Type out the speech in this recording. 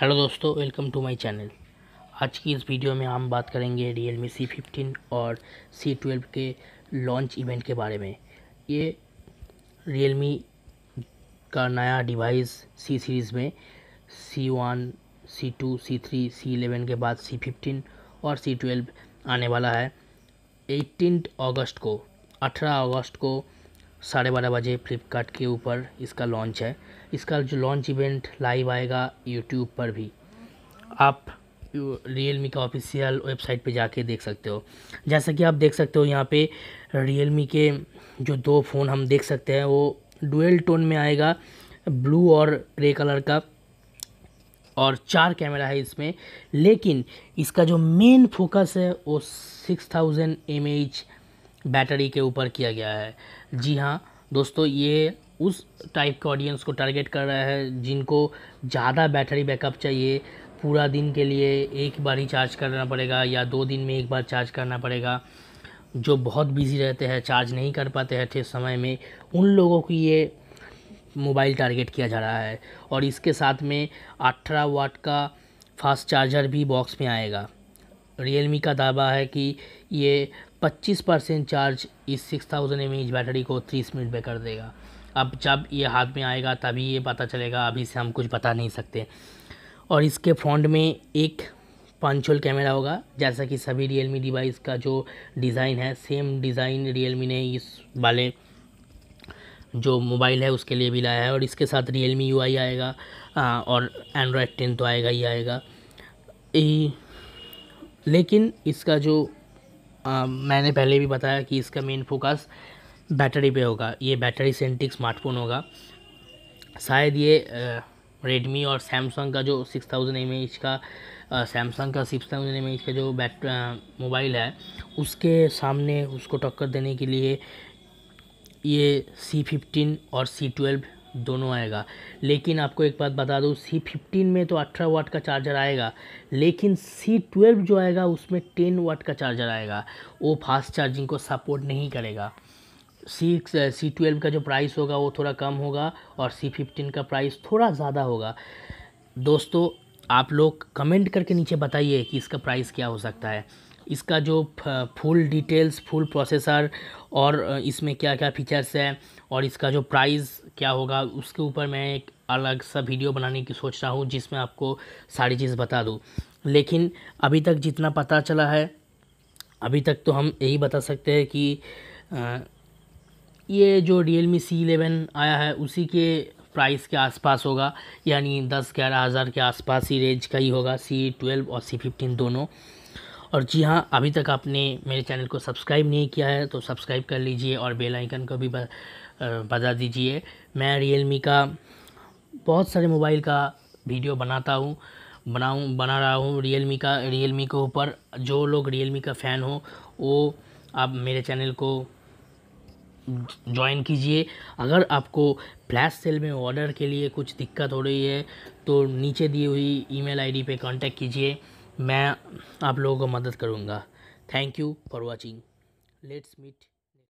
hello दोस्तों welcome to my channel आज की इस वीडियो में हम बात करेंगे रियल मी सी फिफ्टीन और सी ट्वेल्व के लॉन्च इवेंट के बारे में ये रियल मी का नया डिवाइस सी सीरीज़ में C one C two C three C eleven के बाद सी फिफ्टीन और सी ट्वेल्व आने वाला है एटीन अगस्त को अठारह अगस्त को साढ़े बारह बजे फ्लिपकार्ट के ऊपर इसका लॉन्च है इसका जो लॉन्च इवेंट लाइव आएगा यूट्यूब पर भी आप रियल मी का ऑफिशियल वेबसाइट पे जाके देख सकते हो जैसा कि आप देख सकते हो यहाँ पे रियल मी के जो दो फ़ोन हम देख सकते हैं वो डुअल टोन में आएगा ब्लू और ग्रे कलर का और चार कैमरा है इसमें लेकिन इसका जो मेन फोकस है वो six thousand M H battery के ऊपर किया गया है जी हाँ दोस्तों ये उस टाइप के ऑडियंस को टारगेट कर रहा है जिनको ज़्यादा बैटरी बैकअप चाहिए पूरा दिन के लिए एक बार ही चार्ज करना पड़ेगा या दो दिन में एक बार चार्ज करना पड़ेगा जो बहुत बिज़ी रहते हैं चार्ज नहीं कर पाते हैं ठीक समय में उन लोगों की ये मोबाइल टारगेट किया जा रहा है और इसके साथ में अठारह वाट का फास्ट चार्जर भी बॉक्स में आएगा रियलमी का दावा है कि ये 25 परसेंट चार्ज इस six thousand M H battery को तीस मिनट में कर देगा अब जब ये हाथ में आएगा तभी ये पता चलेगा अभी से हम कुछ बता नहीं सकते और इसके फ्रंट में एक पंचोल कैमरा होगा जैसा कि सभी रियल डिवाइस का जो डिज़ाइन है सेम डिज़ाइन रियल ने इस वाले जो मोबाइल है उसके लिए भी लाया है और इसके साथ मी यू आएगा आ, और एंड्रॉयड टेन तो आएगा ही आएगा ए, लेकिन इसका जो आ, मैंने पहले भी बताया कि इसका मेन फोकस बैटरी पे होगा ये बैटरी सेंटिक स्मार्टफोन होगा शायद ये रेडमी और सैमसंग का जो सिक्स थाउजेंड एम एच का सैमसंग का सिक्स थाउजेंड एम एच का जो बैट मोबाइल है उसके सामने उसको टक्कर देने के लिए ये सी फिफ्टीन और सी ट्वेल्व दोनों आएगा लेकिन आपको एक बात बता दूँ सी फिफ्टीन में तो अठारह वाट का चार्जर आएगा लेकिन सी ट्वेल्व जो आएगा उसमें टेन वाट का चार्जर आएगा वो फास्ट चार्जिंग को सपोर्ट नहीं करेगा सी सी ट्वेल्व का जो प्राइस होगा वो थोड़ा कम होगा और सी फिफ्टीन का प्राइस थोड़ा ज़्यादा होगा दोस्तों आप लोग कमेंट करके नीचे बताइए कि इसका प्राइस क्या हो सकता है इसका जो फुल डिटेल्स फुल प्रोसेसर और इसमें क्या क्या फीचर्स है और इसका जो प्राइस क्या होगा उसके ऊपर मैं एक अलग सा वीडियो बनाने की सोच रहा हूँ जिसमें आपको सारी चीज़ बता दूँ लेकिन अभी तक जितना पता चला है अभी तक तो हम यही बता सकते हैं कि ये जो रियल मी सी इलेवन आया है उसी के प्राइस के आसपास होगा यानी दस ग्यारह हज़ार के आसपास ही रेंज का ही होगा सी ट्वेल्व और सी फिफ्टीन दोनों और जी हाँ अभी तक आपने मेरे चैनल को सब्सक्राइब नहीं किया है तो सब्सक्राइब कर लीजिए और बेल आइकन को भी बजा दीजिए मैं रियलमी का बहुत सारे मोबाइल का वीडियो बनाता हूँ बनाऊँ बना रहा हूँ रियलमी का रियलमी के ऊपर जो लोग रियलमी का फ़ैन हो वो आप मेरे चैनल को ज्वाइन कीजिए अगर आपको फ्लैश सेल में ऑर्डर के लिए कुछ दिक्कत हो रही है तो नीचे दी हुई ईमेल आईडी पे कांटेक्ट कीजिए मैं आप लोगों को मदद करूँगा thank you for watching let's meet